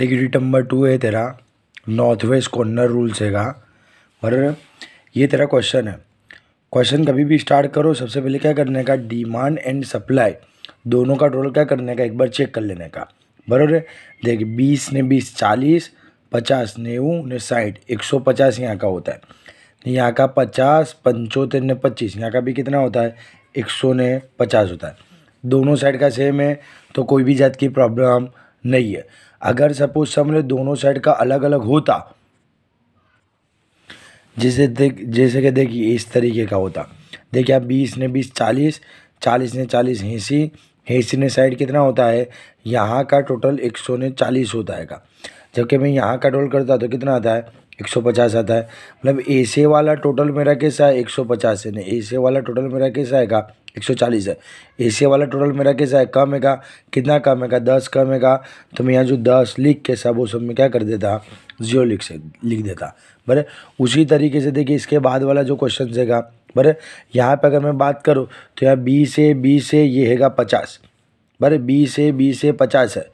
देखिए return number two है तेरा नॉर्थ वेस्ट कॉर्नर रूल्स हैगा और ये तेरा क्वेश्चन है क्वेश्चन कभी भी स्टार्ट करो सबसे पहले क्या करने का डिमांड एंड सप्लाई दोनों का टोटल क्या करने का एक बार चेक कर लेने का बरबर है बीस ने बीस चालीस पचास नेऊ ने साठ एक सौ पचास यहाँ का होता है यहाँ का पचास पंचोत्तर ने पच्चीस यहाँ का भी कितना होता है एक सौ ने पचास होता है दोनों साइड का सेम है तो कोई भी जात की प्रॉब्लम नहीं है अगर सपोज समझ दोनों साइड का अलग अलग होता जैसे देख जैसे कि देखिए इस तरीके का होता देखिए आप बीस ने बीस चालीस चालीस ने चालीस हेसी हेसी ने साइड कितना होता है यहाँ का टोटल एक सौ ने चालीस होता है का जबकि मैं यहाँ का टोल करता तो कितना आता है एक सौ पचास आता है मतलब ऐसे वाला टोटल मेरा कैसा है एक सौ पचास है नहीं ऐसे वाला टोटल मेरा कैसा आएगा एक सौ चालीस है ऐसे वाला टोटल मेरा कैसा है कम है का कितना कम है का दस कम है का तो मैं यहाँ जो दस लिख के सब वो सब मैं क्या कर देता जीरो लिख से लिख देता बरे उसी तरीके से देखिए इसके बाद वाला जो क्वेश्चन है बरे यहाँ पर अगर मैं बात करूँ तो यहाँ बी से बी से ये हैगा पचास बरे बी से बी से पचास है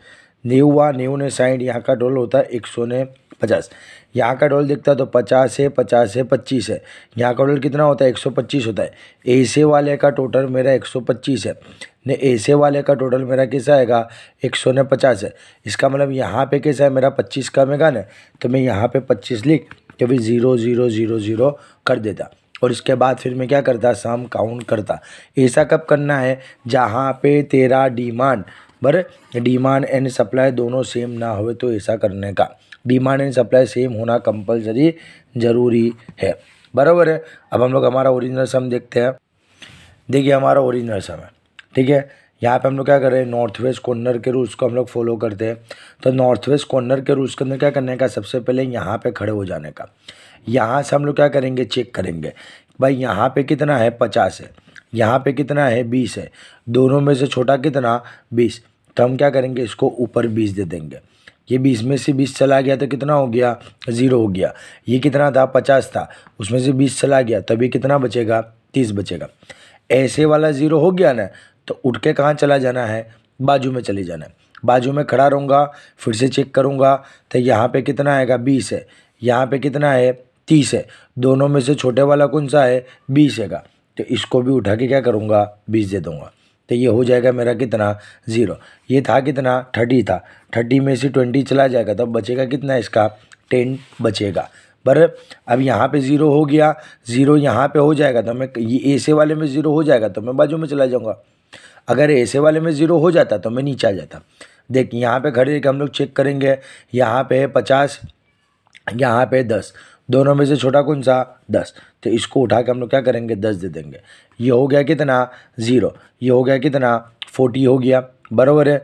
नेवा नेव ने साइड यहाँ का टोटल होता है एक सौ ने पचास यहाँ का डॉल दिखता है तो पचास है पचास है पच्चीस है यहाँ का डॉल कितना होता है एक सौ पच्चीस होता है ए से वाले का टोटल मेरा एक सौ पच्चीस है ने से वाले का टोटल मेरा कैसा आएगा एक सौ ने पचास है इसका मतलब यहाँ पे कैसा है मेरा पच्चीस का मेगा ना तो मैं यहाँ पे पच्चीस लिख तो फिर ज़ीरो ज़ीरो ज़ीरो ज़ीरो कर देता और इसके बाद फिर मैं क्या करता सम काउंट करता ऐसा कब करना है जहाँ पे तेरा डिमांड पर डिमांड एंड सप्लाई दोनों सेम ना हो तो ऐसा करने का डिमांड एंड सप्लाई सेम होना कंपलसरी ज़रूरी है बराबर है अब हम लोग हमारा ओरिजिनल सम देखते हैं देखिए हमारा ओरिजिनल सम है ठीक है यहाँ पे हम लोग क्या कर रहे हैं नॉर्थ वेस्ट कॉर्नर के रूल्स को हम लोग फॉलो करते हैं तो नॉर्थ वेस्ट कॉर्नर के रूल्स के अंदर क्या करने का सबसे पहले यहाँ पे खड़े हो जाने का यहाँ से हम लोग क्या करेंगे चेक करेंगे भाई यहाँ पे कितना है पचास है यहाँ पे कितना है बीस है दोनों में से छोटा कितना बीस तो हम क्या करेंगे इसको ऊपर बीस दे देंगे ये बीस में से बीस चला गया तो कितना हो गया ज़ीरो हो गया ये कितना था पचास था उसमें से बीस चला गया तभी कितना बचेगा तीस बचेगा ऐसे वाला ज़ीरो हो गया ना तो उठ के कहाँ चला जाना है बाजू में चले जाना है बाजू में खड़ा रहूँगा फिर से चेक करूँगा तो यहाँ पे कितना आएगा बीस है यहाँ पे कितना है तीस है दोनों में से छोटे वाला कौन सा है बीस हैगा तो इसको भी उठा के क्या करूँगा बीस दे दूँगा तो ये हो जाएगा मेरा कितना ज़ीरो ये था कितना थर्टी था थर्टी में से ट्वेंटी चला जाएगा तब बचेगा कितना इसका टेन बचेगा पर अब यहाँ पे ज़ीरो हो गया ज़ीरो यहाँ पे हो जाएगा तो मैं ये ऐसे वाले में ज़ीरो हो जाएगा तो मैं बाजू में चला जाऊँगा अगर ऐसे वाले में ज़ीरो हो जाता तो मैं नीचे आ जाता देख यहाँ पे खड़े हम लोग चेक करेंगे यहाँ पे पचास यहाँ पे दस दोनों में से छोटा कौन सा दस तो इसको उठा के हम लोग क्या करेंगे दस दे देंगे ये हो गया कितना ज़ीरो ये हो गया कितना फोर्टी हो गया बराबर है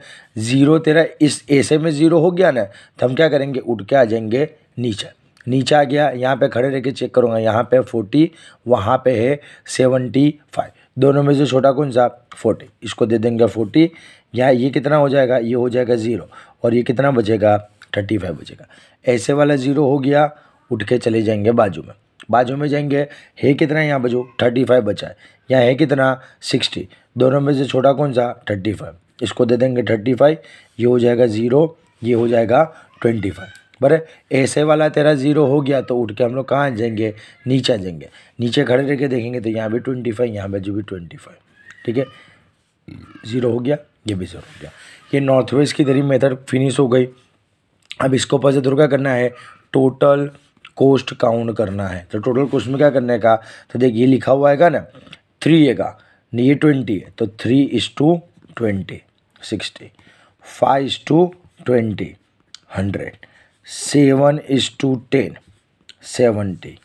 ज़ीरो तेरा इस ऐसे में ज़ीरो हो गया ना तो हम क्या करेंगे उठ के आ जाएंगे नीचे नीचे आ गया यहाँ पे खड़े रह के चेक करूँगा यहाँ पे फोर्टी वहाँ पे है सेवेंटी फाइव दोनों में से छोटा कौन सा फोर्टी इसको दे देंगे फोर्टी यहाँ ये कितना हो जाएगा ये हो जाएगा ज़ीरो और ये कितना बचेगा थर्टी फाइव बचेगा ऐसे वाला ज़ीरो हो गया उठ के चले जाएंगे बाजू में बाजू में जाएंगे है कितना यहाँ बाजू थर्टी फाइव बचा है यहाँ है कितना सिक्सटी दोनों में से छोटा कौन सा थर्टी फाइव इसको दे देंगे थर्टी फाइव ये हो जाएगा ज़ीरो ये हो जाएगा ट्वेंटी फाइव बरे ऐसे वाला तेरा ज़ीरो हो गया तो उठ के हम लोग कहाँ जाएंगे नीचे जाएंगे नीचे खड़े रह के देखेंगे तो यहाँ भी ट्वेंटी फाइव यहाँ बाजू भी ट्वेंटी फाइव ठीक है ज़ीरो हो गया ये भी ज़ीरो हो गया ये नॉर्थ वेस्ट की तरी मेथड फिनिश हो गई अब इसको पसे दुर्गा करना है टोटल कोस्ट काउंट करना है तो टोटल कोस्ट में क्या करने का तो देखिए ये लिखा हुआ है ना थ्री है का ये ट्वेंटी है तो three is to twenty sixty five is to twenty hundred seven is to ten seventy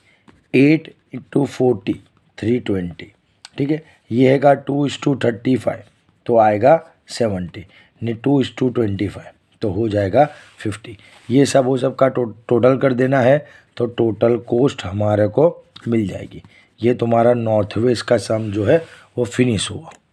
eight to forty three twenty ठीक है ये है का two is to thirty five तो आएगा सेवेंटी नहीं two is to twenty five तो हो जाएगा फिफ्टी ये सब वो सब का टो, टोटल कर देना है तो टोटल कोस्ट हमारे को मिल जाएगी ये तुम्हारा नॉर्थ वेस्ट का सम जो है वो फिनिश हुआ